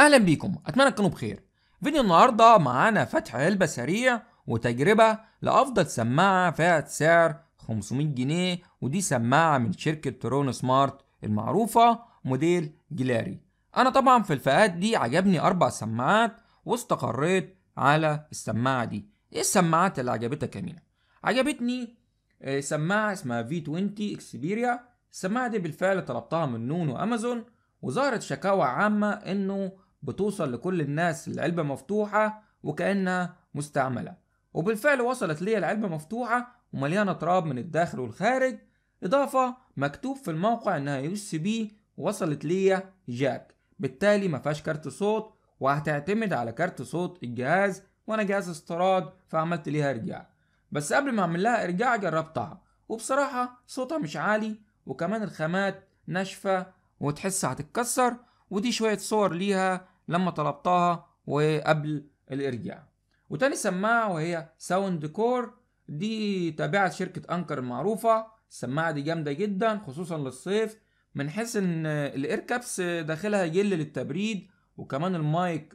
اهلا بيكم اتمنى تكونوا بخير فيديو النهارده معانا فتح علبه سريع وتجربه لافضل سماعه فئه سعر 500 جنيه ودي سماعه من شركه ترون سمارت المعروفه موديل جلاري انا طبعا في الفئات دي عجبني اربع سماعات واستقريت على السماعه دي ايه السماعات اللي عجبتك يا عجبتني آه، سماعه اسمها في 20 اكسبيريا السماعه دي بالفعل طلبتها من نونو امازون وظهرت شكاوى عامه انه بتوصل لكل الناس العلبة مفتوحة وكأنها مستعملة وبالفعل وصلت لي العلبة مفتوحة ومليانة تراب من الداخل والخارج إضافة مكتوب في الموقع إنها يو اس بي وصلت ليا جاك بالتالي ما فيهاش كارت صوت وهتعتمد على كارت صوت الجهاز وأنا جهاز استراد فعملت ليها إرجاع بس قبل ما أعمل لها إرجاع جربتها وبصراحة صوتها مش عالي وكمان الخامات ناشفة وتحس هتتكسر ودي شوية صور ليها لما طلبتها وقبل الارجاع وتاني سماعة وهي ساوند كور دي تابعة شركة انكر المعروفة السماعة دي جامدة جدا خصوصا للصيف من حيث ان الايركابس داخلها جل للتبريد وكمان المايك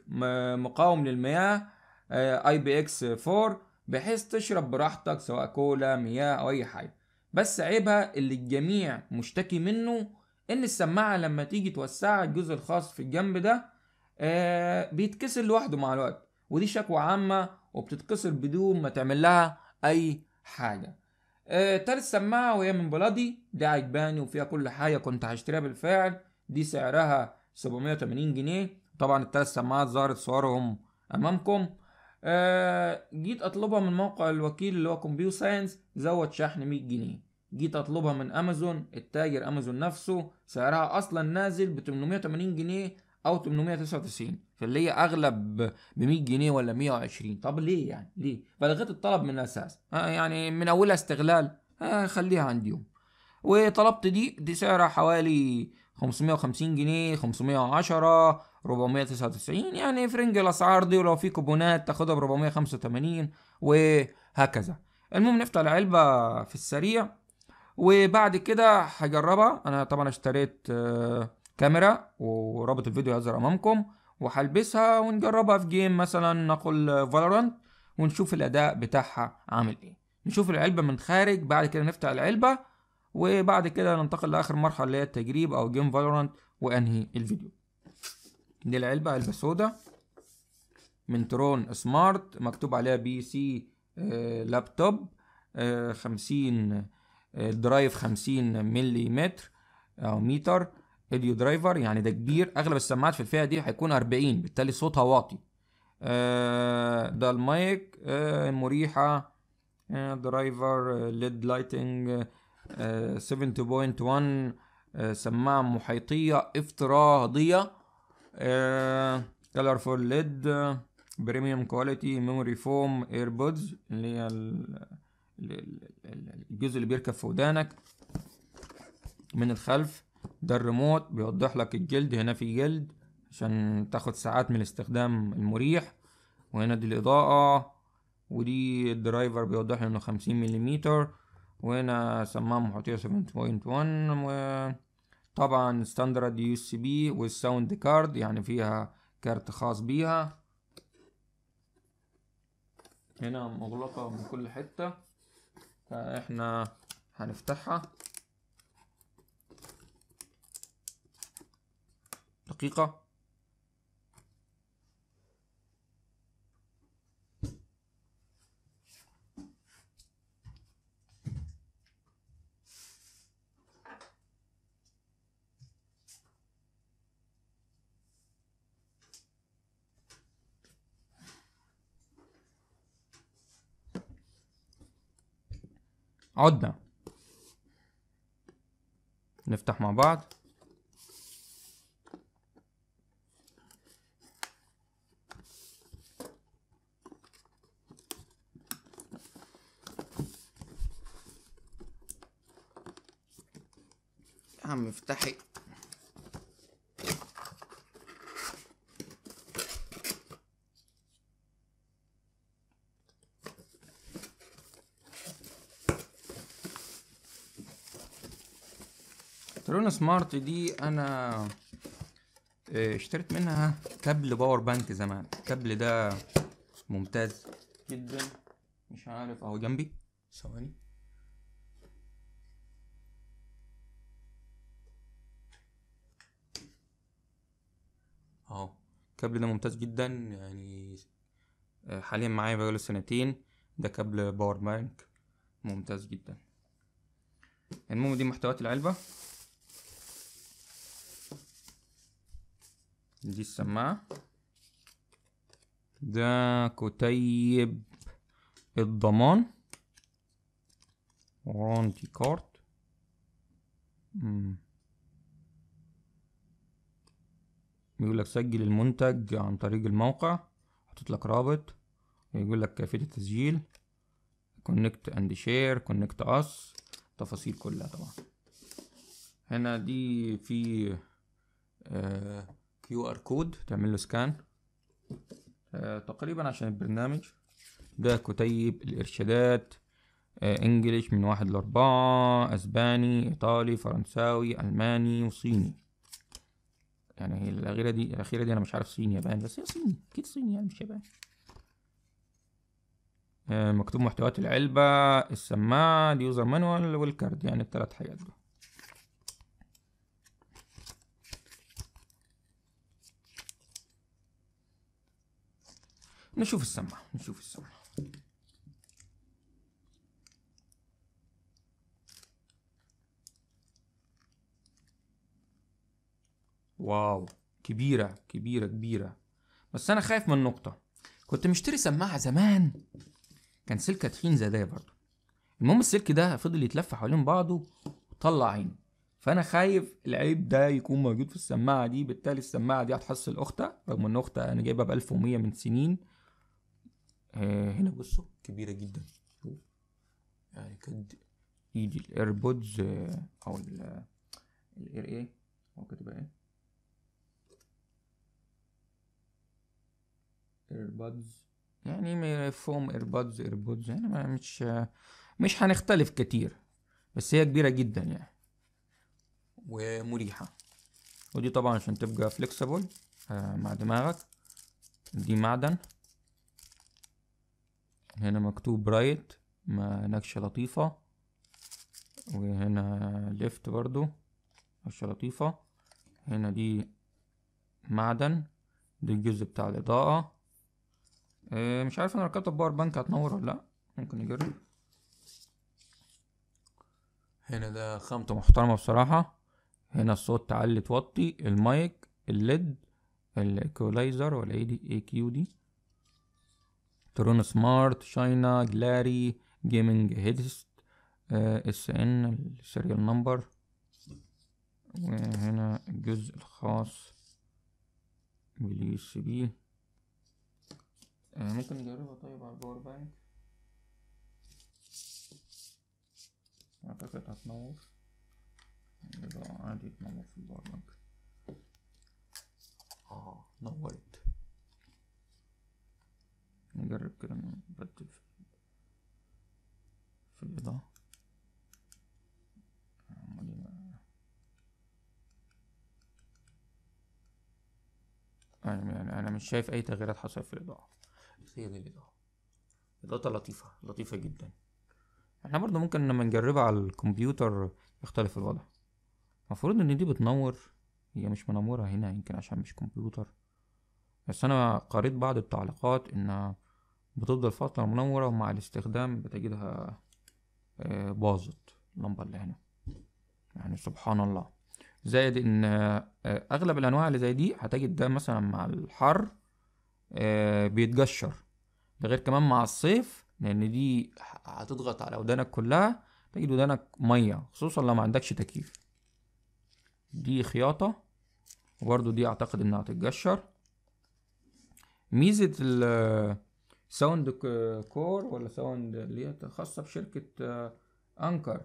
مقاوم للمياه اي بي اكس 4 بحيث تشرب براحتك سواء كولا مياه او اي حاجة بس عيبها اللي الجميع مشتكي منه ان السماعة لما تيجي توسعها الجزء الخاص في الجنب ده آه، بيتكسر لوحده مع الوقت ودي شكوى عامة وبتتكسر بدون ما تعمل لها أي حاجة آه، تالت سماعة وهي من بلادي دي عجباني وفيها كل حاجة كنت هشتريها بالفعل دي سعرها 780 جنيه طبعا التلات سماعات ظهرت صورهم أمامكم آه جيت أطلبها من موقع الوكيل اللي هو كومبيو ساينس زود شحن 100 جنيه جيت أطلبها من أمازون التاجر أمازون نفسه سعرها أصلا نازل ب 880 جنيه او 899 فاللي هي اغلب ب 100 جنيه ولا 120 طب ليه يعني ليه فلغيت الطلب من الاساس آه، يعني من اولها استغلال آه، خليها عندي يوم وطلبت دي دي سعرها حوالي 550 جنيه 510 499 يعني فرنج الاسعار دي ولو في كوبونات تاخدها ب 485 وهكذا المهم نفتح العلبة في السريع وبعد كده هجربها انا طبعا اشتريت آه كاميرا ورابط الفيديو هيظهر امامكم وهلبسها ونجربها في جيم مثلا نقول فالورانت ونشوف الاداء بتاعها عامل ايه نشوف العلبه من خارج بعد كده نفتح العلبه وبعد كده ننتقل لاخر مرحله اللي هي التجريب او جيم فالورانت وانهي الفيديو دي العلبه علبه سوداء من ترون سمارت مكتوب عليها بي سي آه، لابتوب 50 درايف 50 ملي متر او متر اوديو درايفر يعني ده كبير اغلب السماعات في الفئه دي هيكون 40 بالتالي صوتها واطي آه ده المايك آه مريحه آه درايفر آه، ليد لايتنج 70.1 آه، آه، سماعه محيطيه افتراضيه كلر فور ليد بريميوم كواليتي ميموري فوم ايربودز اللي هي الجزء اللي بيركب في ودانك من الخلف ده الريموت بيوضح لك الجلد هنا في جلد عشان تاخد ساعات من الاستخدام المريح وهنا دي الإضاءة ودي الدرايفر بيوضح انه خمسين مليمتر وهنا سماعة محيطية سفن بوينت ون وطبعا ستاندرد يو اس بي والساوند كارد يعني فيها كارت خاص بيها هنا مغلقة من كل حتة فاحنا هنفتحها دقيقة عدنا نفتح مع بعض مفتاحي ترون سمارت دي انا آه، اشتريت منها كابل باور بانك زمان الكابل ده ممتاز جدا مش عارف اهو جنبي ثواني الكابل ده ممتاز جدا يعني آه، حاليا معايا بقاله سنتين ده كابل باور بانك ممتاز جدا المهم دي محتويات العلبة دي السماعة ده كتيب الضمان وارانتي كارت مم. بيقول لك سجل المنتج عن طريق الموقع حطيت لك رابط يقول لك كيفية التسجيل كونكت اند شير كونكت اس تفاصيل كلها طبعا هنا دي في كيو ار كود تعمل له سكان آه، تقريبا عشان البرنامج ده كتيب الارشادات آه، انجليش من واحد لاربعة اسباني ايطالي فرنساوي الماني وصيني يعني هي الاخيره دي الاخيره دي انا مش عارف صيني يابان بس هي صيني اكيد صيني يعني مش يابان آه، مكتوب محتويات العلبه السماعه اليوزر مانوال والكارد يعني الثلاث حاجات دول نشوف السماعه نشوف السماعه واو كبيرة كبيرة كبيرة بس أنا خايف من نقطة كنت مشتري سماعة زمان كان سلك تخين زي ده برضه المهم السلك ده فضل يتلف حوالين بعضه وطلع عيني فأنا خايف العيب ده يكون موجود في السماعة دي بالتالي السماعة دي هتحصل أختها رغم إن أختها أنا جايبها بألف ومية من سنين آه هنا بصوا كبيرة جدا يعني كد ايدي الايربودز آه، او الاير ايه ممكن كاتبها ايه ايربادز يعني فوم ايربادز ايربودز يعني ما مش مش هنختلف كتير بس هي كبيرة جدا يعني ومريحة ودي طبعا عشان تبقى فليكسبل آه، مع دماغك دي معدن هنا مكتوب رايت نكشة لطيفة وهنا ليفت برضو نكشة لطيفة هنا دي معدن دي الجزء بتاع الإضاءة آه، مش عارف انا ركبت الباور بانك هتنور ولا لا ممكن نجرب هنا ده خامته محترمه بصراحه هنا الصوت تعلي توطي المايك الليد الايكولايزر ولا ايه دي اي كيو دي ترون سمارت شاينا جلاري جيمنج هيدست آه، اس ان السيريال نمبر وهنا الجزء الخاص باليو اس بي يعني ممكن نجربها طيب على الباور بانك اعتقد هتنور يبقى عادي تنور في الباور بانك اه نورت نجرب كده نبدل في إيه الإضاءة أيوة، يعني أنا مش شايف أي تغييرات حصلت في الإضاءة البيت هي دي الإضاءة لطيفة لطيفة جدا احنا برضو ممكن لما نجربها على الكمبيوتر يختلف الوضع المفروض ان دي بتنور هي مش منورة هنا يمكن عشان مش كمبيوتر بس انا قريت بعض التعليقات انها بتفضل فترة منورة ومع الاستخدام بتجدها آه، باظت اللمبة اللي هنا يعني سبحان الله زائد ان آه، اغلب الانواع اللي زي دي هتجد ده مثلا مع الحر آه، بيتجشر ده غير كمان مع الصيف لان دي هتضغط على ودانك كلها تجد ودانك ميه خصوصا لو ما عندكش تكييف دي خياطه وبرده دي اعتقد انها هتتجشر ميزه الساوند كور ولا ساوند اللي هي خاصه بشركه انكر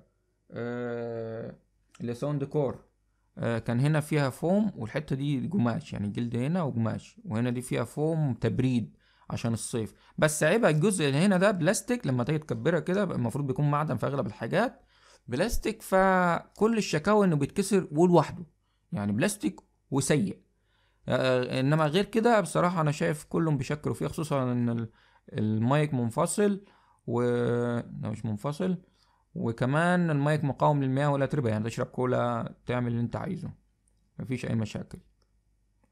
اللي ساوند كور آه، كان هنا فيها فوم والحتة دي قماش يعني الجلد هنا وقماش وهنا دي فيها فوم تبريد عشان الصيف بس عيبها الجزء اللي هنا ده بلاستيك لما تيجي تكبرها كده المفروض بيكون معدن في اغلب الحاجات بلاستيك فكل الشكاوى انه بيتكسر ولوحده يعني بلاستيك وسيء آه، انما غير كده بصراحه انا شايف كلهم بيشكروا فيه خصوصا ان المايك منفصل و مش منفصل وكمان المايك مقاوم للمياه ولا تربة يعني تشرب كولا تعمل اللي انت عايزه مفيش اي مشاكل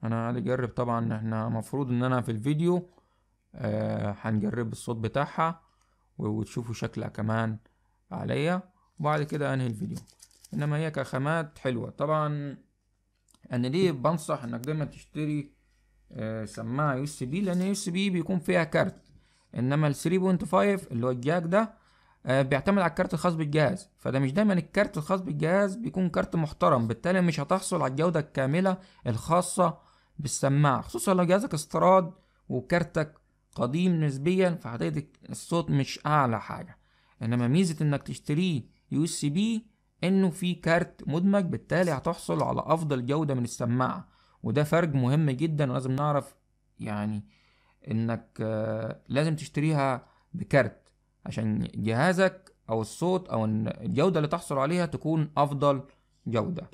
انا قاعد اجرب طبعا احنا مفروض ان انا في الفيديو آه هنجرب الصوت بتاعها وتشوفوا شكلها كمان عليا وبعد كده انهي الفيديو انما هي كخامات حلوة طبعا انا ليه بنصح انك دايما تشتري آه سماعة يو اس بي لان يو اس بي بيكون فيها كارت انما ال 3.5 اللي هو الجاك ده آه، بيعتمد على الكارت الخاص بالجهاز فده مش دايما الكارت الخاص بالجهاز بيكون كارت محترم بالتالي مش هتحصل على الجودة الكاملة الخاصة بالسماعة خصوصا لو جهازك استراد وكارتك قديم نسبيا فهتجد الصوت مش أعلى حاجة إنما ميزة إنك تشتريه يو اس بي إنه في كارت مدمج بالتالي هتحصل على أفضل جودة من السماعة وده فرق مهم جدا ولازم نعرف يعني إنك آه، لازم تشتريها بكارت عشان جهازك او الصوت او الجوده اللي تحصل عليها تكون افضل جوده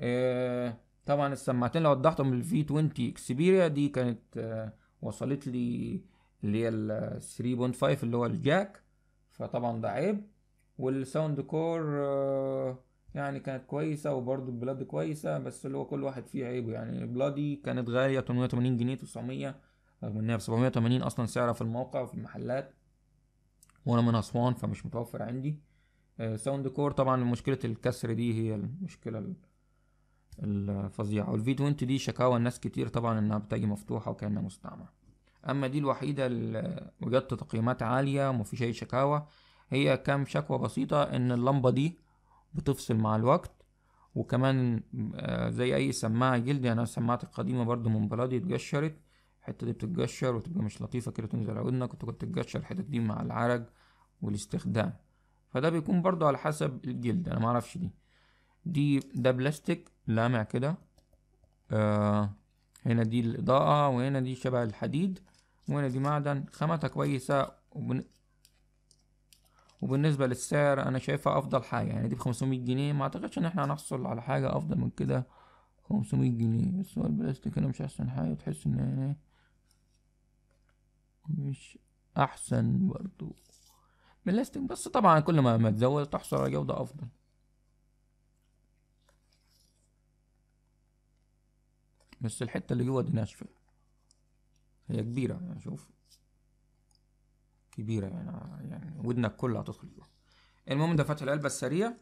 آه طبعا السماعتين اللي وضحتهم v 20 اكسبيريا دي كانت آه وصلت لي اللي هي ال 3.5 اللي هو الجاك فطبعا ده عيب والساوند كور آه، يعني كانت كويسه وبرده البلاد كويسه بس اللي هو كل واحد فيه عيبه يعني بلادي كانت غاليه 880 جنيه 900 رغم انها ب 780 اصلا سعرها في الموقع وفي المحلات وانا من اسوان فمش متوفر عندي ساوند آه، كور طبعا مشكله الكسر دي هي المشكله الفظيعه والفي 20 دي شكاوى الناس كتير طبعا انها بتجي مفتوحه وكانها مستعمله اما دي الوحيده اللي وجدت تقييمات عاليه ومفيش اي شكاوى هي كام شكوى بسيطه ان اللمبه دي بتفصل مع الوقت وكمان آه، زي اي سماعه جلدي يعني انا سماعتي القديمه برضو من بلادي اتجشرت الحتة دي بتتجشر وتبقى مش لطيفة كده تنزل على ودنك وتقعد تتجشر الحتت دي مع العرج والاستخدام فده بيكون برضو على حسب الجلد انا معرفش دي دي ده بلاستيك لامع كده آه هنا دي الإضاءة وهنا دي شبه الحديد وهنا دي معدن خامتها كويسة وبن... وبالنسبة للسعر أنا شايفها أفضل حاجة يعني دي بخمسمية جنيه ما أعتقدش إن احنا هنحصل على حاجة أفضل من كده خمسمية جنيه بس هو البلاستيك هنا مش أحسن حاجة تحس إن يعني مش احسن برضو من بس طبعا كل ما ما تزود تحصل على جودة افضل بس الحتة اللي جوه دي ناشفة هي كبيرة يعني شوف كبيرة يعني يعني ودنك كلها هتدخل جوه المهم ده فتح العلبة السريع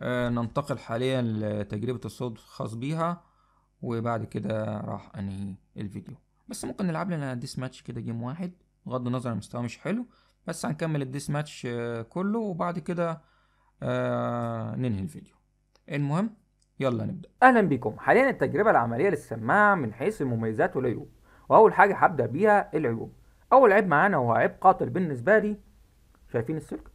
آه ننتقل حاليا لتجربة الصوت الخاص بيها وبعد كده راح انهي الفيديو بس ممكن نلعب لنا ديس ماتش كده جيم واحد بغض النظر مستواه مش حلو بس هنكمل الديس ماتش آه، كله وبعد كده آه ننهي الفيديو المهم يلا نبدا اهلا بكم حاليا التجربه العمليه للسماعه من حيث المميزات والعيوب واول حاجه هبدا بيها العيوب اول عيب معانا وهو عيب قاتل بالنسبه لي شايفين السلك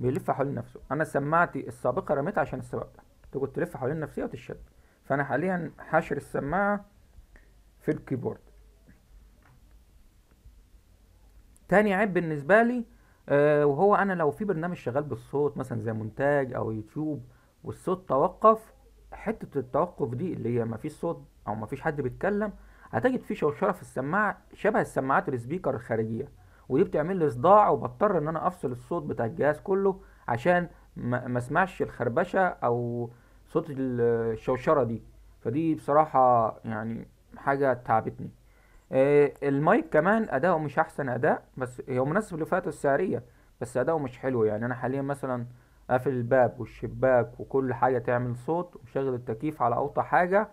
بيلف حوالين نفسه انا سماعتي السابقه رميتها عشان السبب ده تقعد تلف حوالين نفسها وتشد فانا حاليا حاشر السماعه في الكيبورد تاني عيب بالنسبة لي آه وهو انا لو في برنامج شغال بالصوت مثلا زي مونتاج او يوتيوب والصوت توقف حتة التوقف دي اللي هي مفيش صوت او مفيش حد بيتكلم هتجد في شوشرة في السماعة شبه السماعات السبيكر الخارجية ودي بتعمل لي صداع وبضطر ان انا افصل الصوت بتاع الجهاز كله عشان ما اسمعش الخربشة او صوت الشوشرة دي فدي بصراحة يعني حاجه تعبتني آه، المايك كمان اداؤه مش احسن اداء بس هو مناسب لفئته السعريه بس اداؤه مش حلو يعني انا حاليا مثلا قافل الباب والشباك وكل حاجه تعمل صوت وشغل التكييف على اوطى حاجه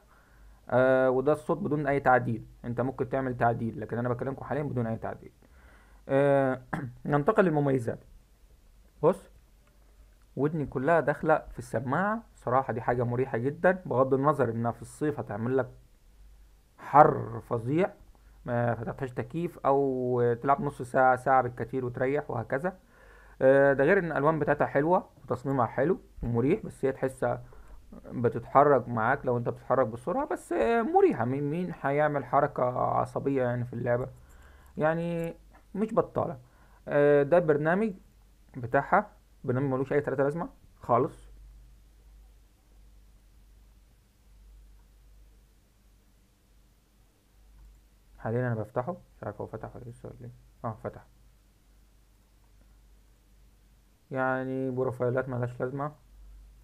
آه وده الصوت بدون اي تعديل انت ممكن تعمل تعديل لكن انا بكلمكم حاليا بدون اي تعديل آه ننتقل للمميزات بص ودني كلها داخله في السماعه صراحه دي حاجه مريحه جدا بغض النظر انها في الصيف هتعمل لك حر فظيع ما فتحتش تكييف او تلعب نص ساعه ساعه بالكتير وتريح وهكذا آه، ده غير ان الالوان بتاعتها حلوه وتصميمها حلو ومريح بس هي تحسها بتتحرك معاك لو انت بتتحرك بسرعه بس مريحه مين مين هيعمل حركه عصبيه يعني في اللعبه يعني مش بطاله آه، ده البرنامج بتاعها برنامج ملوش اي ثلاثه لازمه خالص حاليا انا بفتحه مش عارف هو فتح ولا لسه ولا ايه اه فتح يعني بروفايلات ملهاش لازمه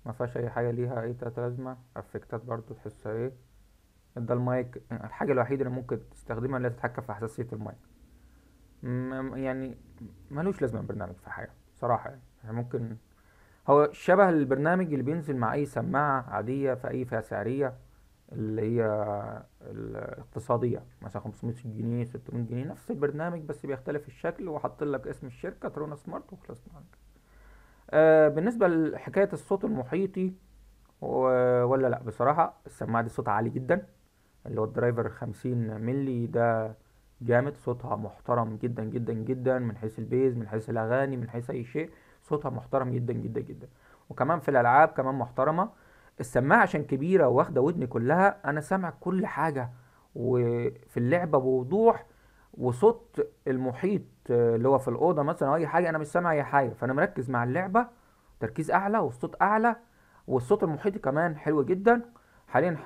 ما فيهاش اي حاجه ليها اي تلات لازمه افكتات برضو تحسها ايه ده المايك الحاجه الوحيده اللي ممكن تستخدمها اللي تتحكم في حساسيه المايك يعني ملوش لازمه البرنامج في حاجه صراحه يعني. يعني ممكن هو شبه البرنامج اللي بينزل مع اي سماعه عاديه في اي فئه سعريه اللي هي الاقتصادية مثلا 500 جنيه 600 جنيه نفس البرنامج بس بيختلف الشكل وحط لك اسم الشركة ترونا سمارت وخلصنا آه بالنسبة لحكاية الصوت المحيطي ولا لا بصراحة السماعة دي صوتها عالي جدا اللي هو الدرايفر 50 ملي ده جامد صوتها محترم جدا جدا جدا من حيث البيز من حيث الأغاني من حيث أي شيء صوتها محترم جدا جدا جدا وكمان في الألعاب كمان محترمة السماعه عشان كبيره واخده ودني كلها انا سامع كل حاجه وفي اللعبه بوضوح وصوت المحيط اللي هو في الاوضه مثلا او اي حاجه انا مش سامع اي حاجه فانا مركز مع اللعبه تركيز اعلى والصوت اعلى والصوت المحيطي كمان حلو جدا حاليا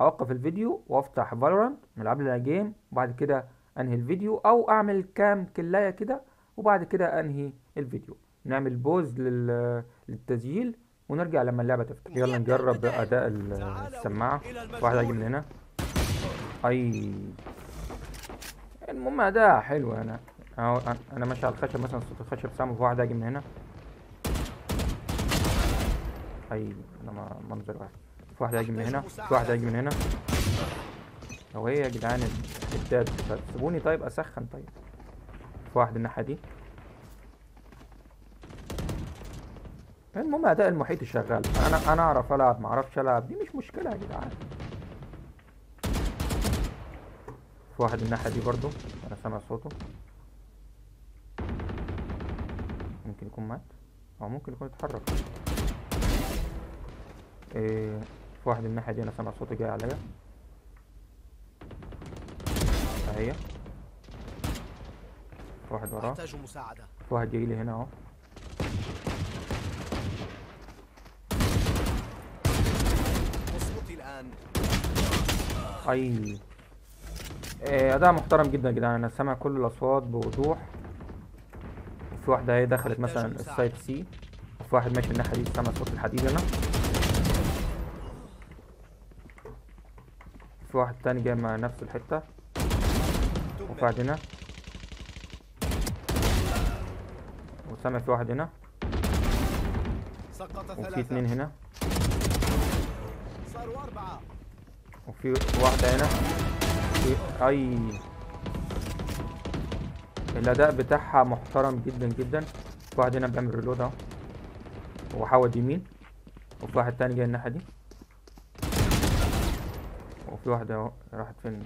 هوقف الفيديو وافتح فالورانت نلعب لنا جيم وبعد كده انهي الفيديو او اعمل كام كلايه كده وبعد كده انهي الفيديو نعمل بوز للتسجيل ونرجع لما اللعبة تفتح يلا نجرب أداء السماعة واحد هيجي من هنا أي المهم أداء حلو أنا أنا ماشي على الخشب مثلا صوت الخشب سامع واحد هيجي من هنا أي أنا منظر واحد في واحد هيجي من هنا في واحد هيجي من هنا هو إيه يا جدعان الداد سيبوني طيب أسخن طيب في واحد الناحية دي المهم اداء المحيط شغال انا انا اعرف العب ما اعرفش العب دي مش مشكله يا جدعان في واحد الناحيه دي برضو انا سامع صوته ممكن يكون مات او ممكن يكون اتحرك إيه في واحد الناحيه دي انا سامع صوته جاي عليا اهي واحد وراه احتاج مساعده في واحد جاي لي هنا اهو اي آه، اداء محترم جدا يا جدعان انا سامع كل الاصوات بوضوح في واحده اهي دخلت مثلا السايد سي وفي واحد ماشي من الناحيه دي سامع صوت الحديد هنا في واحد تاني جاي مع نفس الحته وفي واحد هنا وسامع في واحد هنا وفي اثنين هنا وفي واحدة هنا في اي الاداء بتاعها محترم جدا جدا في واحد هنا بيعمل ريلود اهو هو يمين وفي واحد تاني جاي الناحية دي وفي واحدة اهو راحت فين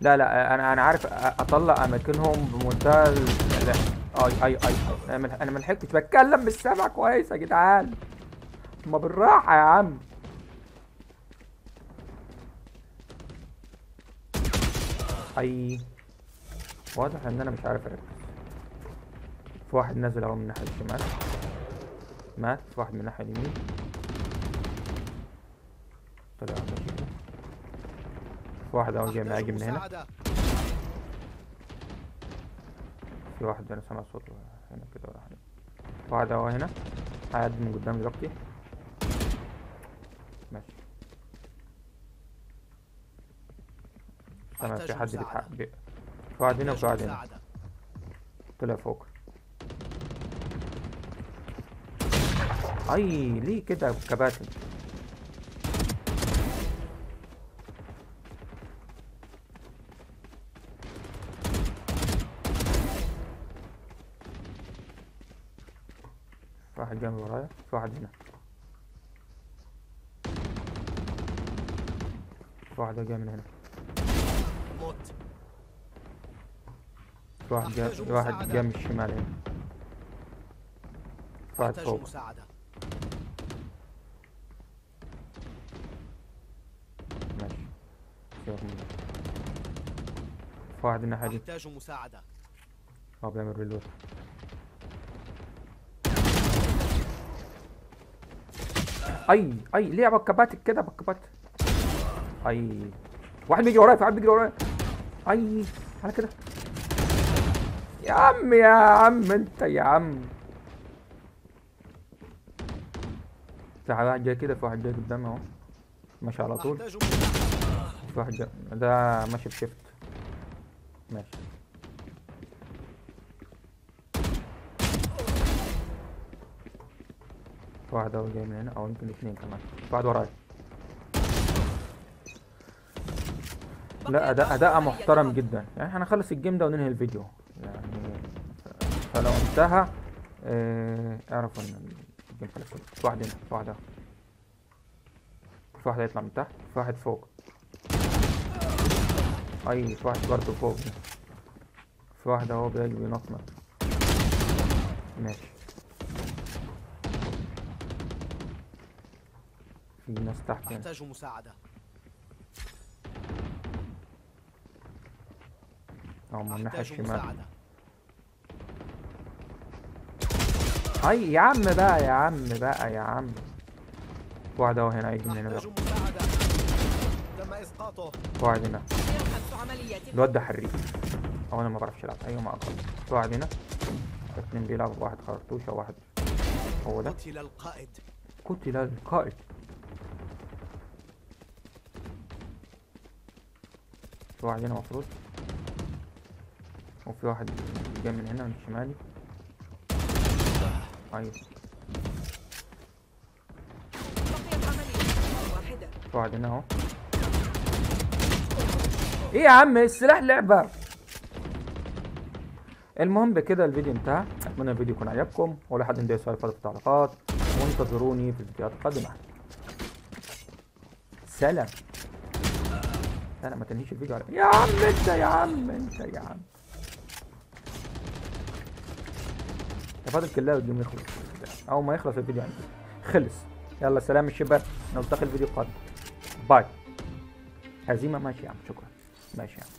لا لا انا انا عارف اطلع اماكنهم بمنتهى لا اي اي اي انا ملحقتش بتكلم بالسمع كويس يا جدعان ما بالراحه يا عم حي واضح ان انا مش عارف اركز في واحد نازل اهو من ناحيه الشمال مات في واحد من ناحيه اليمين طلع في واحد اهو جاي معاجي من هنا في واحد انا سامع صوته هنا كده واحد اهو هنا هيعدي من قدام دلوقتي تمام في حد بيتحقق بي... واحد هنا وفي واحد هنا طلع فوق اي ليه كده كباتن واحد جاي من ورايا في واحد هنا في واحد جاي من هنا في واحد جا في واحد جا من الشمال هنا واحد فوق ماشي واحد الناحية دي أحتاج مساعدة اه بيعمل ريلود اي اي ليه بكبات كده بكبات اي واحد بيجي ورايا في واحد بيجي ورايا اي على كده يا عم يا عم انت يا عم في واحد جاي كده في واحد جاي قدامي اهو ماشي على طول في واحد جاي ده ماشي بشيفت ماشي في واحد اهو جاي من هنا او يمكن اثنين كمان في واحد ورايا لا اداء اداء محترم جدا يعني هنخلص الجيم ده وننهي الفيديو لو قمتها اعرف آه، ان الجيم بلاي في واحد هنا في واحد اهو في واحد هيطلع من تحت في واحد فوق اي في واحد برضه فوق في واحد اهو بيجي بينطنط ماشي في ناس تحت احتاج مساعدة اهو من الناحية الشمال اي طيب، يا عم بقى يا عم بقى يا عم واحد اهو هنا هيجي من هنا تم واحد هنا الواد ده حريف او انا ما بعرفش العب ايوه ما اقدر واحد هنا اتنين بيلعبوا واحد خرطوشه واحد هو ده قتل القائد قتل القائد في واحد هنا مفروض وفي واحد جاي من هنا من شمالي طيب واحد هنا اهو ايه يا عم السلاح لعبه المهم بكده الفيديو انتهى اتمنى الفيديو يكون عجبكم ولا حد عنده سؤال في التعليقات وانتظروني في الفيديوهات القادمه سلام سلام لا ما تنهيش الفيديو على يا عم انت يا عم انت يا عم يا فاضل كلها والجيم يخلص او ما يخلص الفيديو عندي خلص يلا سلام الشباب نلتقي الفيديو القادم باي هزيمه ماشي يا عم شكرا ماشي يا عم